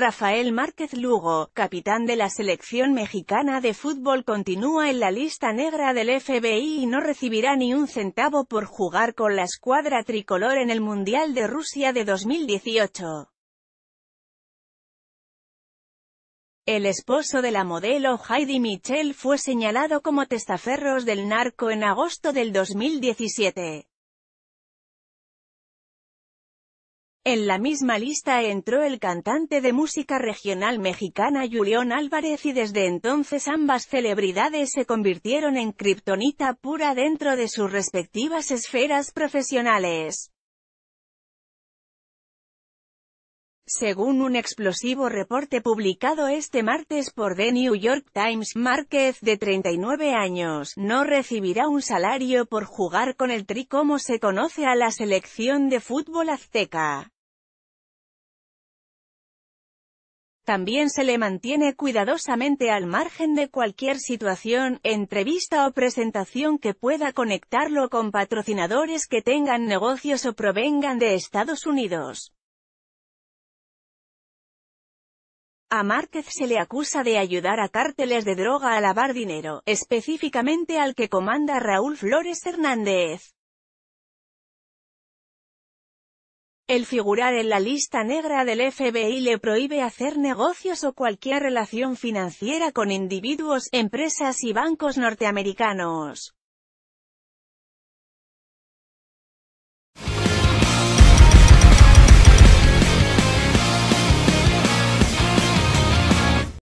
Rafael Márquez Lugo, capitán de la selección mexicana de fútbol continúa en la lista negra del FBI y no recibirá ni un centavo por jugar con la escuadra tricolor en el Mundial de Rusia de 2018. El esposo de la modelo Heidi Michel fue señalado como testaferros del narco en agosto del 2017. En la misma lista entró el cantante de música regional mexicana Julián Álvarez y desde entonces ambas celebridades se convirtieron en kriptonita pura dentro de sus respectivas esferas profesionales. Según un explosivo reporte publicado este martes por The New York Times, Márquez, de 39 años, no recibirá un salario por jugar con el tri como se conoce a la selección de fútbol azteca. También se le mantiene cuidadosamente al margen de cualquier situación, entrevista o presentación que pueda conectarlo con patrocinadores que tengan negocios o provengan de Estados Unidos. A Márquez se le acusa de ayudar a cárteles de droga a lavar dinero, específicamente al que comanda Raúl Flores Hernández. El figurar en la lista negra del FBI le prohíbe hacer negocios o cualquier relación financiera con individuos, empresas y bancos norteamericanos.